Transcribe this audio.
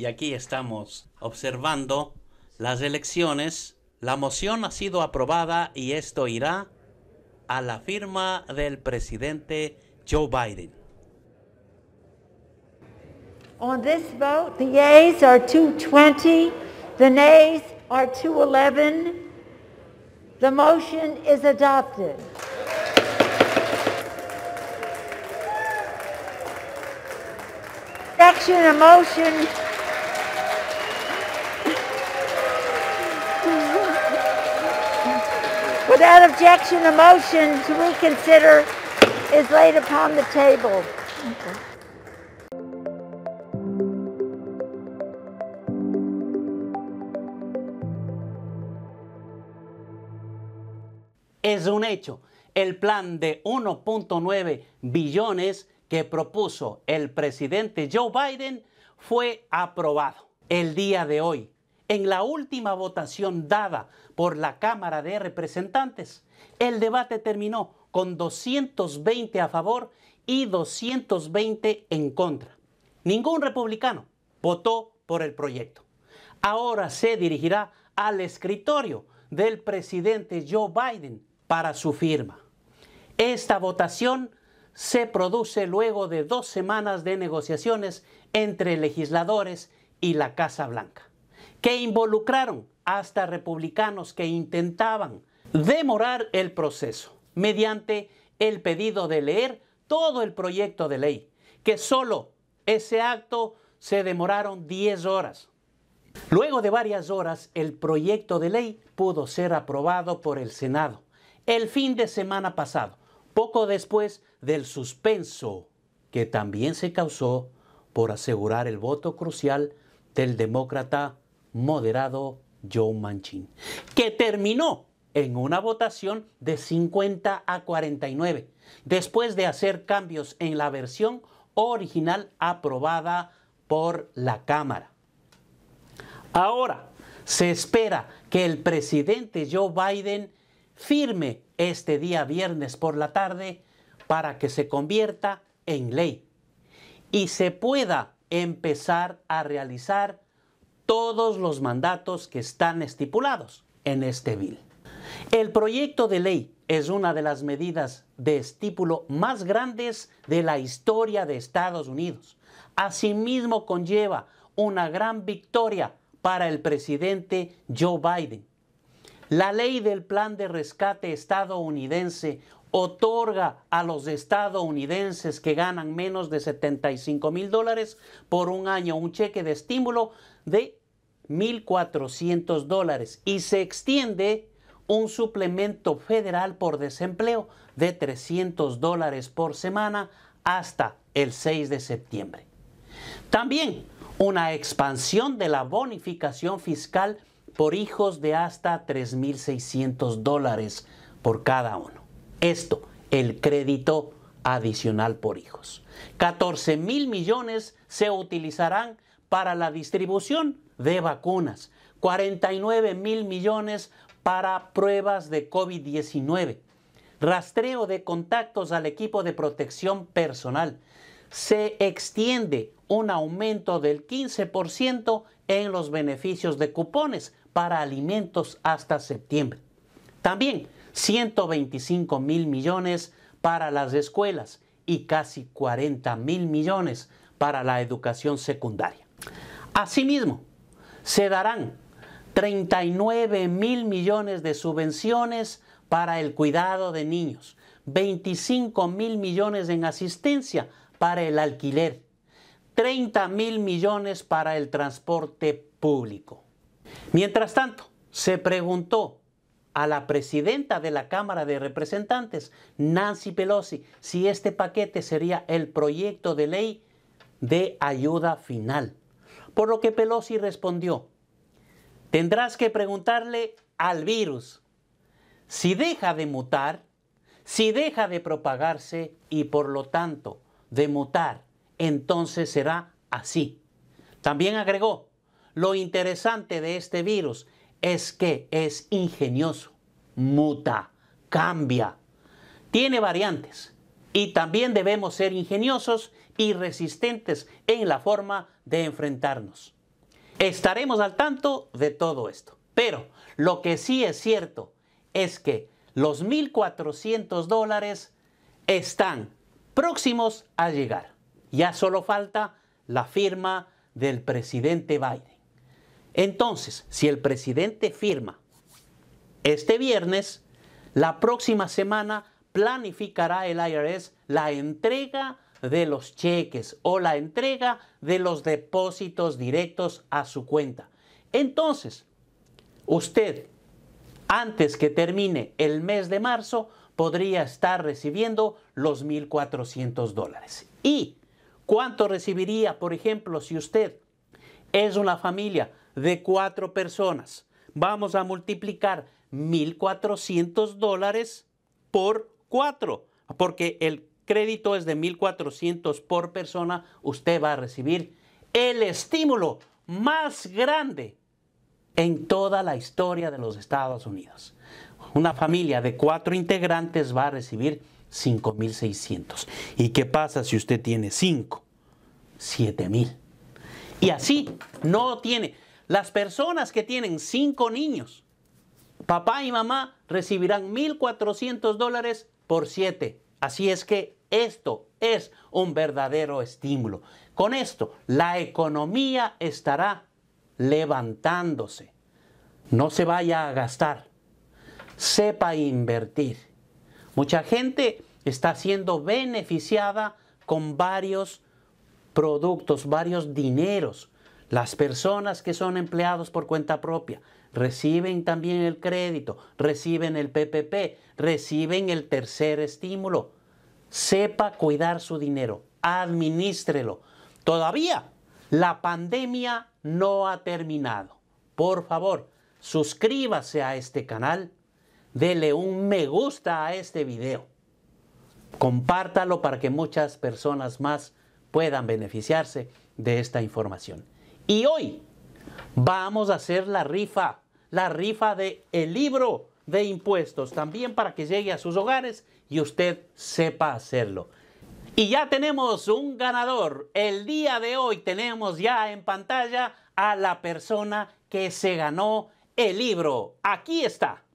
y aquí estamos observando las elecciones. La moción ha sido aprobada y esto irá a la firma del presidente Joe Biden. On this vote, the yes are 220, the nays are 211. The motion is adopted. Section a motion Without objection, motion to is laid upon the table. Es un hecho, el plan de 1.9 billones que propuso el presidente Joe Biden fue aprobado el día de hoy en la última votación dada por la Cámara de Representantes, el debate terminó con 220 a favor y 220 en contra. Ningún republicano votó por el proyecto. Ahora se dirigirá al escritorio del presidente Joe Biden para su firma. Esta votación se produce luego de dos semanas de negociaciones entre legisladores y la Casa Blanca que involucraron hasta republicanos que intentaban demorar el proceso mediante el pedido de leer todo el proyecto de ley, que solo ese acto se demoraron 10 horas. Luego de varias horas, el proyecto de ley pudo ser aprobado por el Senado el fin de semana pasado, poco después del suspenso que también se causó por asegurar el voto crucial del demócrata moderado Joe Manchin, que terminó en una votación de 50 a 49, después de hacer cambios en la versión original aprobada por la Cámara. Ahora, se espera que el presidente Joe Biden firme este día viernes por la tarde para que se convierta en ley y se pueda empezar a realizar todos los mandatos que están estipulados en este bill. El proyecto de ley es una de las medidas de estípulo más grandes de la historia de Estados Unidos. Asimismo conlleva una gran victoria para el presidente Joe Biden. La ley del plan de rescate estadounidense otorga a los estadounidenses que ganan menos de 75 mil dólares por un año un cheque de estímulo de 1.400 dólares y se extiende un suplemento federal por desempleo de 300 dólares por semana hasta el 6 de septiembre. También una expansión de la bonificación fiscal por hijos de hasta 3.600 dólares por cada uno. Esto, el crédito adicional por hijos. 14 mil millones se utilizarán para la distribución de vacunas, 49 mil millones para pruebas de COVID-19, rastreo de contactos al equipo de protección personal. Se extiende un aumento del 15% en los beneficios de cupones para alimentos hasta septiembre. También 125 mil millones para las escuelas y casi 40 mil millones para la educación secundaria. Asimismo, se darán 39 mil millones de subvenciones para el cuidado de niños, 25 mil millones en asistencia para el alquiler, 30 mil millones para el transporte público. Mientras tanto, se preguntó a la presidenta de la Cámara de Representantes, Nancy Pelosi, si este paquete sería el proyecto de ley de ayuda final. Por lo que Pelosi respondió, tendrás que preguntarle al virus si deja de mutar, si deja de propagarse y por lo tanto de mutar, entonces será así. También agregó, lo interesante de este virus es que es ingenioso, muta, cambia, tiene variantes y también debemos ser ingeniosos y resistentes en la forma de enfrentarnos. Estaremos al tanto de todo esto. Pero lo que sí es cierto es que los 1.400 dólares están próximos a llegar. Ya solo falta la firma del presidente Biden. Entonces, si el presidente firma este viernes, la próxima semana planificará el IRS la entrega de los cheques o la entrega de los depósitos directos a su cuenta. Entonces, usted, antes que termine el mes de marzo, podría estar recibiendo los 1.400 dólares. ¿Y cuánto recibiría, por ejemplo, si usted es una familia de cuatro personas? Vamos a multiplicar 1.400 dólares por Cuatro, porque el crédito es de 1.400 por persona, usted va a recibir el estímulo más grande en toda la historia de los Estados Unidos. Una familia de cuatro integrantes va a recibir 5.600. ¿Y qué pasa si usted tiene 5? 7.000. Y así no tiene. Las personas que tienen cinco niños, papá y mamá recibirán 1.400 dólares por Así es que esto es un verdadero estímulo. Con esto, la economía estará levantándose. No se vaya a gastar. Sepa invertir. Mucha gente está siendo beneficiada con varios productos, varios dineros. Las personas que son empleados por cuenta propia, reciben también el crédito, reciben el PPP, reciben el tercer estímulo. Sepa cuidar su dinero, administrelo. Todavía la pandemia no ha terminado. Por favor, suscríbase a este canal, dele un me gusta a este video, compártalo para que muchas personas más puedan beneficiarse de esta información. Y hoy, Vamos a hacer la rifa, la rifa de el libro de impuestos también para que llegue a sus hogares y usted sepa hacerlo. Y ya tenemos un ganador. El día de hoy tenemos ya en pantalla a la persona que se ganó el libro. Aquí está.